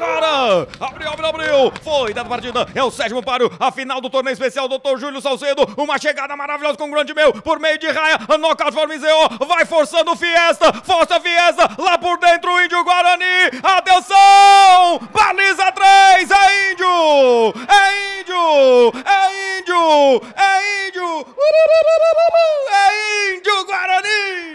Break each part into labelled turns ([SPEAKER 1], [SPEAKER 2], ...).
[SPEAKER 1] agora! Abriu, abriu, abriu! Foi da
[SPEAKER 2] partida, é o sétimo páreo, a final do torneio especial, doutor Júlio Salcedo. Uma chegada maravilhosa com o grande meu, por meio de raia, nocaute Formizeo, vai forçando o Fiesta, força Fiesta, lá por dentro o Índio Guarani, atenção! Baliza 3, é Índio!
[SPEAKER 3] É Índio! É Índio! É Índio! Uh, uh,
[SPEAKER 1] uh, é Índio Guarani!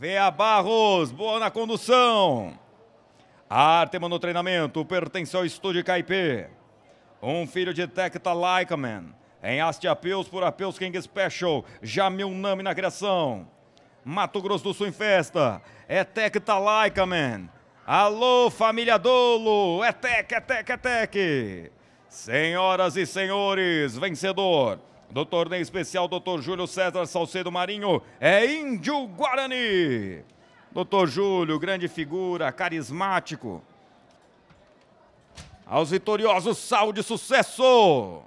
[SPEAKER 1] Vea Barros, boa na condução. Arteman no treinamento,
[SPEAKER 2] pertence ao estúdio Caipê. Um filho de Tecta Lycaman. Em haste Apeus por Apeus King Special. Jamil Nami na criação. Mato Grosso do Sul em festa. É Tecta Lycaman. Alô, família Dolo. É Tec, é Tec, é Tec. Senhoras e senhores, vencedor Doutor nem Especial, doutor Júlio César Salcedo Marinho, é Índio Guarani. Doutor Júlio, grande figura, carismático.
[SPEAKER 1] Aos vitoriosos, sal de sucesso!